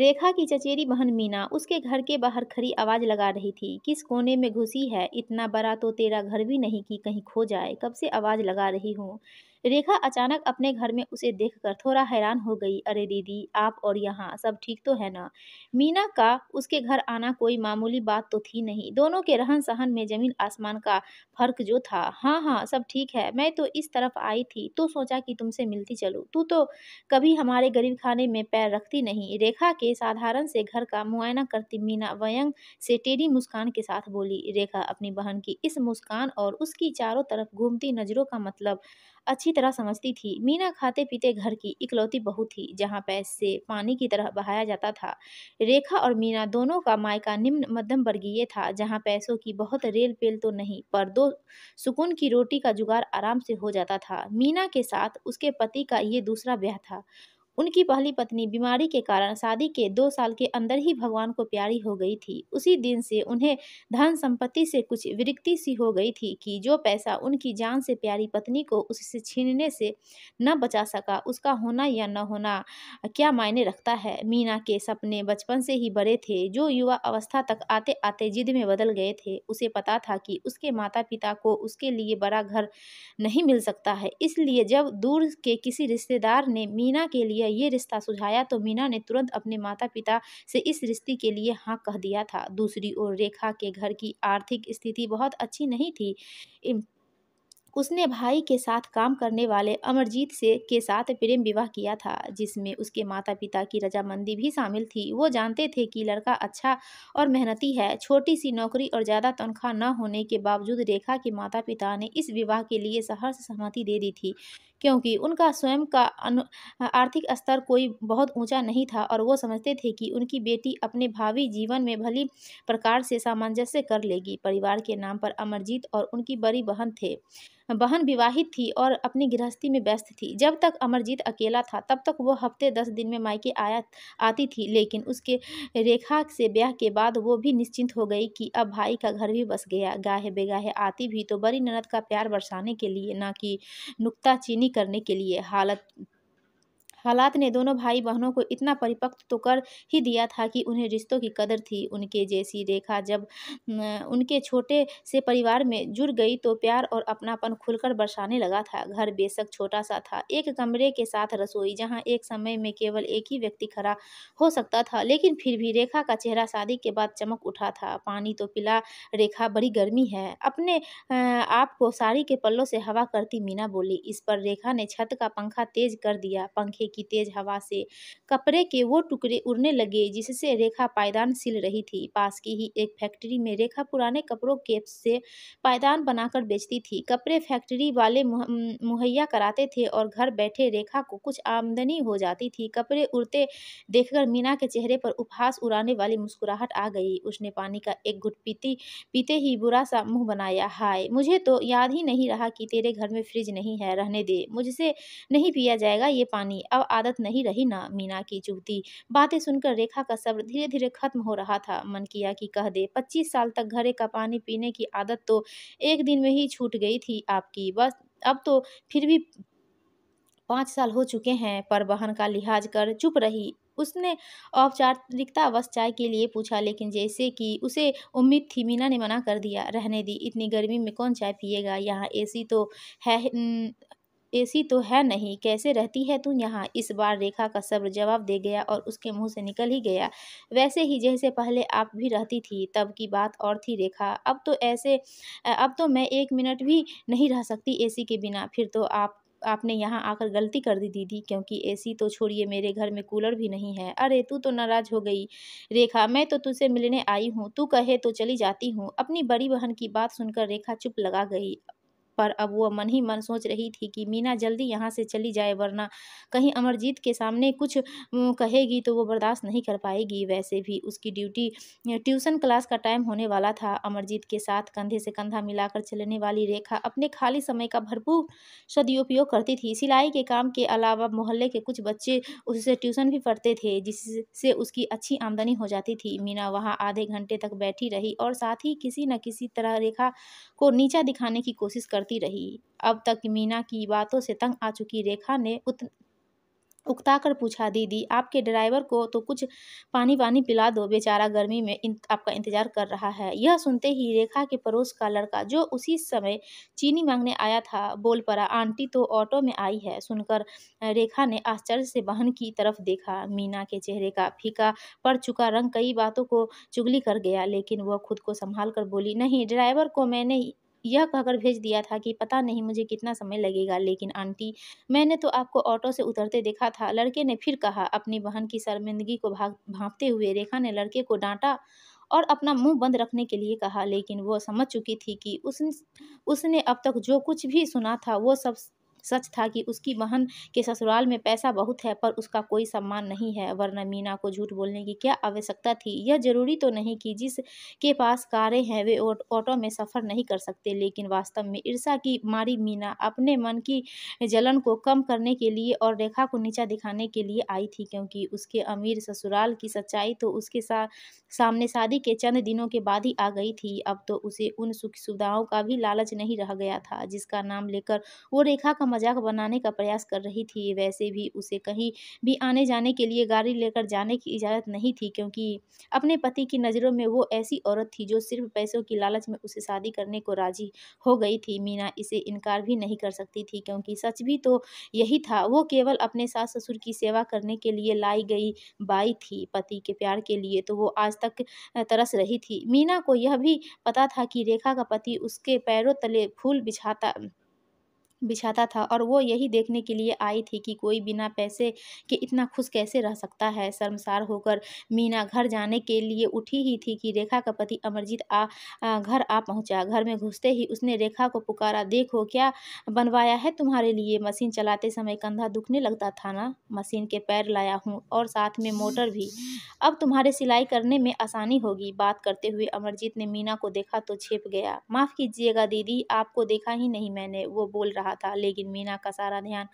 रेखा की चचेरी बहन मीना उसके घर के बाहर खड़ी आवाज़ लगा रही थी किस कोने में घुसी है इतना बड़ा तो तेरा घर भी नहीं कि कहीं खो जाए कब से आवाज़ लगा रही हूँ रेखा अचानक अपने घर में उसे देखकर थोड़ा हैरान हो गई अरे दीदी आप और यहाँ सब ठीक तो है ना मीना का उसके घर आना कोई मामूली बात तो थी नहीं दोनों के रहन सहन में जमीन आसमान का फर्क जो था हाँ हाँ सब ठीक है मैं तो इस तरफ आई थी तो सोचा कि तुमसे मिलती चलूँ तू तो कभी हमारे गरीब खाने में पैर रखती नहीं रेखा के साधारण से घर का मुआयना करती मीना व्यंग से टेढ़ी मुस्कान के साथ बोली रेखा अपनी बहन की इस मुस्कान और उसकी चारों तरफ घूमती नजरों का मतलब अच्छी तरह समझती थी मीना खाते पीते घर की इकलौती बहू थी जहाँ पैसे पानी की तरह बहाया जाता था रेखा और मीना दोनों का मायका निम्न मध्यम वर्गीय था जहाँ पैसों की बहुत रेल पेल तो नहीं पर दो सुकून की रोटी का जुगाड़ आराम से हो जाता था मीना के साथ उसके पति का ये दूसरा ब्याह था उनकी पहली पत्नी बीमारी के कारण शादी के दो साल के अंदर ही भगवान को प्यारी हो गई थी उसी दिन से उन्हें धन संपत्ति से कुछ विरक्ति सी हो गई थी कि जो पैसा उनकी जान से प्यारी पत्नी को उससे छीनने से न बचा सका उसका होना या न होना क्या मायने रखता है मीना के सपने बचपन से ही बड़े थे जो युवा अवस्था तक आते आते जिद में बदल गए थे उसे पता था कि उसके माता पिता को उसके लिए बड़ा घर नहीं मिल सकता है इसलिए जब दूर के किसी रिश्तेदार ने मीना के लिए यह ये रिश्ता सुझाया तो मीना ने तुरंत अपने माता पिता से इस रिश्ते के लिए हाँ कह दिया था दूसरी ओर रेखा के घर की आर्थिक स्थिति बहुत अच्छी नहीं थी उसने भाई के साथ काम करने वाले अमरजीत से के साथ प्रेम विवाह किया था जिसमें उसके माता पिता की रजामंदी भी शामिल थी वो जानते थे कि लड़का अच्छा और मेहनती है छोटी सी नौकरी और ज़्यादा तनख्वाह न होने के बावजूद रेखा के माता पिता ने इस विवाह के लिए सहर्ष सहमति दे दी थी क्योंकि उनका स्वयं का आर्थिक स्तर कोई बहुत ऊंचा नहीं था और वो समझते थे कि उनकी बेटी अपने भावी जीवन में भली प्रकार से सामंजस्य कर लेगी परिवार के नाम पर अमरजीत और उनकी बड़ी बहन थे बहन विवाहित थी और अपनी गृहस्थी में व्यस्त थी जब तक अमरजीत अकेला था तब तक वो हफ्ते दस दिन में मायके आया आती थी लेकिन उसके रेखा से ब्याह के बाद वो भी निश्चिंत हो गई कि अब भाई का घर भी बस गया गाहे बेगाहे आती भी तो बड़ी ननद का प्यार बरसाने के लिए ना कि नुकताचीनी करने के लिए हालत हालात ने दोनों भाई बहनों को इतना परिपक्व तो कर ही दिया था कि उन्हें रिश्तों की कदर थी उनके जैसी रेखा जब उनके छोटे से परिवार में जुड़ गई तो प्यार और अपनापन खुलकर बरसाने लगा था घर बेशक छोटा सा था एक कमरे के साथ रसोई जहाँ एक समय में केवल एक ही व्यक्ति खड़ा हो सकता था लेकिन फिर भी रेखा का चेहरा शादी के बाद चमक उठा था पानी तो पिला रेखा बड़ी गर्मी है अपने आप को साड़ी के पल्लों से हवा करती मीना बोली इस पर रेखा ने छत का पंखा तेज कर दिया पंखे की तेज हवा से कपड़े के वो टुकड़े उड़ने लगे जिससे रेखा पायदान सिल रही थी पास की ही एक फैक्ट्री में रेखा पुराने कपड़ों के से पायदान बनाकर बेचती थी कपड़े फैक्ट्री वाले मुहैया कराते थे और घर बैठे रेखा को कुछ आमदनी हो जाती थी कपड़े उड़ते देखकर मीना के चेहरे पर उपहास उड़ाने वाली मुस्कुराहट आ गई उसने पानी का एक घुट पीती पीते ही बुरा सा मुंह बनाया हाय मुझे तो याद ही नहीं रहा कि तेरे घर में फ्रिज नहीं है रहने दे मुझसे नहीं पिया जाएगा ये पानी अब आदत नहीं रही ना मीना की चुभती बातें सुनकर रेखा का सब्र धीरे धीरे खत्म हो रहा था मन किया कि कह दे पच्चीस साल तक घरे का पानी पीने की आदत तो एक दिन में ही छूट गई थी आपकी बस अब तो फिर भी पाँच साल हो चुके हैं पर बहन का लिहाज कर चुप रही उसने औपचारिकता औपचारिकतावश चाय के लिए पूछा लेकिन जैसे कि उसे उम्मीद थी मीना ने मना कर दिया रहने दी इतनी गर्मी में कौन चाय पिएगा यहाँ एसी तो है ऐसी तो है नहीं कैसे रहती है तू यहाँ इस बार रेखा का सब्र जवाब दे गया और उसके मुंह से निकल ही गया वैसे ही जैसे पहले आप भी रहती थी तब की बात और थी रेखा अब तो ऐसे अब तो मैं एक मिनट भी नहीं रह सकती ए के बिना फिर तो आप आपने यहाँ आकर गलती कर दी दीदी क्योंकि एसी तो छोड़िए मेरे घर में कूलर भी नहीं है अरे तू तो नाराज़ हो गई रेखा मैं तो तुझसे मिलने आई हूँ तू कहे तो चली जाती हूँ अपनी बड़ी बहन की बात सुनकर रेखा चुप लगा गई पर अब वह मन ही मन सोच रही थी कि मीना जल्दी यहाँ से चली जाए वरना कहीं अमरजीत के सामने कुछ कहेगी तो वो बर्दाश्त नहीं कर पाएगी वैसे भी उसकी ड्यूटी ट्यूशन क्लास का टाइम होने वाला था अमरजीत के साथ कंधे से कंधा मिलाकर चलने वाली रेखा अपने खाली समय का भरपूर सदुपयोग करती थी सिलाई के काम के अलावा मोहल्ले के कुछ बच्चे उससे ट्यूशन भी पढ़ते थे जिससे उसकी अच्छी आमदनी हो जाती थी मीना वहाँ आधे घंटे तक बैठी रही और साथ ही किसी न किसी तरह रेखा को नीचा दिखाने की कोशिश कर करती रही अब तक मीना की बातों से तंग आ चुकी रेखा ने उत उकता कर पूछा दीदी आपके ड्राइवर को तो कुछ पानी वानी पिला दो बेचारा गर्मी में इन, आपका इंतजार कर रहा है यह सुनते ही रेखा के पड़ोस का लड़का जो उसी समय चीनी मांगने आया था बोल पड़ा आंटी तो ऑटो में आई है सुनकर रेखा ने आश्चर्य से बहन की तरफ देखा मीना के चेहरे का फीका पड़ चुका रंग कई बातों को चुगली कर गया लेकिन वह खुद को संभाल बोली नहीं ड्राइवर को मैंने यह कहकर भेज दिया था कि पता नहीं मुझे कितना समय लगेगा लेकिन आंटी मैंने तो आपको ऑटो से उतरते देखा था लड़के ने फिर कहा अपनी बहन की शर्मिंदगी को भाग भांपते हुए रेखा ने लड़के को डांटा और अपना मुंह बंद रखने के लिए कहा लेकिन वो समझ चुकी थी कि उस उसने अब तक जो कुछ भी सुना था वो सब सच था कि उसकी बहन के ससुराल में पैसा बहुत है पर उसका कोई सम्मान नहीं है वरना मीना को झूठ बोलने की क्या आवश्यकता थी यह जरूरी तो नहीं कि जिस के पास कारें हैं वे ऑटो में सफ़र नहीं कर सकते लेकिन वास्तव में ईर्षा की मारी मीना अपने मन की जलन को कम करने के लिए और रेखा को नीचा दिखाने के लिए आई थी क्योंकि उसके अमीर ससुराल की सच्चाई तो उसके सा, सामने शादी के चंद दिनों के बाद ही आ गई थी अब तो उसे उन सुख सुविधाओं का भी लालच नहीं रह गया था जिसका नाम लेकर वो रेखा का मजाक बनाने का प्रयास कर रही थी वैसे भी उसे कहीं भी आने जाने के लिए गाड़ी लेकर जाने की इजाज़त नहीं थी क्योंकि अपने पति की नज़रों में वो ऐसी औरत थी जो सिर्फ पैसों की लालच में उसे शादी करने को राजी हो गई थी मीना इसे इनकार भी नहीं कर सकती थी क्योंकि सच भी तो यही था वो केवल अपने सास ससुर की सेवा करने के लिए लाई गई बाई थी पति के प्यार के लिए तो वो आज तक तरस रही थी मीना को यह भी पता था कि रेखा का पति उसके पैरों तले फूल बिछाता बिछाता था और वो यही देखने के लिए आई थी कि कोई बिना पैसे के इतना खुश कैसे रह सकता है शर्मसार होकर मीना घर जाने के लिए उठी ही थी कि रेखा का पति अमरजीत आ, घर आ पहुंचा घर में घुसते ही उसने रेखा को पुकारा देखो क्या बनवाया है तुम्हारे लिए मशीन चलाते समय कंधा दुखने लगता था ना मशीन के पैर लाया हूँ और साथ में मोटर भी अब तुम्हारे सिलाई करने में आसानी होगी बात करते हुए अमरजीत ने मीना को देखा तो छेप गया माफ़ कीजिएगा दीदी आपको देखा ही नहीं मैंने वो बोल रहा रहा था लेकिन मीना का सारा ध्यान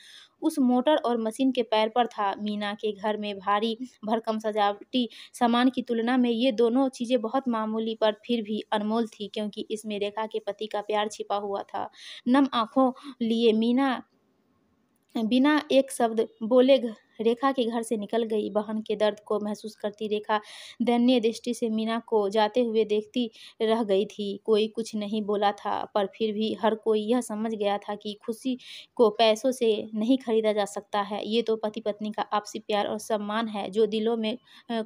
उस मोटर और मशीन के पैर पर था मीना के घर में भारी भरकम सजावटी सामान की तुलना में ये दोनों चीज़ें बहुत मामूली पर फिर भी अनमोल थी क्योंकि इसमें रेखा के पति का प्यार छिपा हुआ था नम आँखों लिए मीना बिना एक शब्द बोले रेखा के घर से निकल गई बहन के दर्द को महसूस करती रेखा दैन्य दृष्टि से मीना को जाते हुए देखती रह गई थी कोई कुछ नहीं बोला था पर फिर भी हर कोई यह समझ गया था कि खुशी को पैसों से नहीं खरीदा जा सकता है ये तो पति पत्नी का आपसी प्यार और सम्मान है जो दिलों में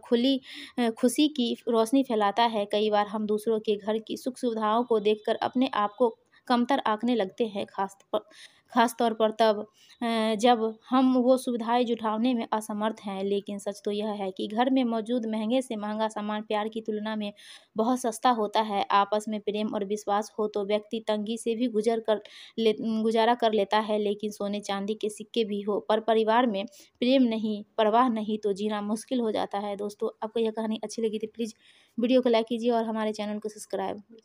खुली खुशी की रोशनी फैलाता है कई बार हम दूसरों के घर की सुख सुविधाओं को देख अपने आप को कमतर आंकने लगते हैं खास ख़ास तौर पर तब जब हम वो सुविधाएं जुटाने में असमर्थ हैं लेकिन सच तो यह है कि घर में मौजूद महंगे से महंगा सामान प्यार की तुलना में बहुत सस्ता होता है आपस में प्रेम और विश्वास हो तो व्यक्ति तंगी से भी गुजर कर ले गुजारा कर लेता है लेकिन सोने चांदी के सिक्के भी हो पर परिवार में प्रेम नहीं परवाह नहीं तो जीना मुश्किल हो जाता है दोस्तों आपको यह कहानी अच्छी लगी थी तो प्लीज़ वीडियो को लाइक कीजिए और हमारे चैनल को सब्सक्राइब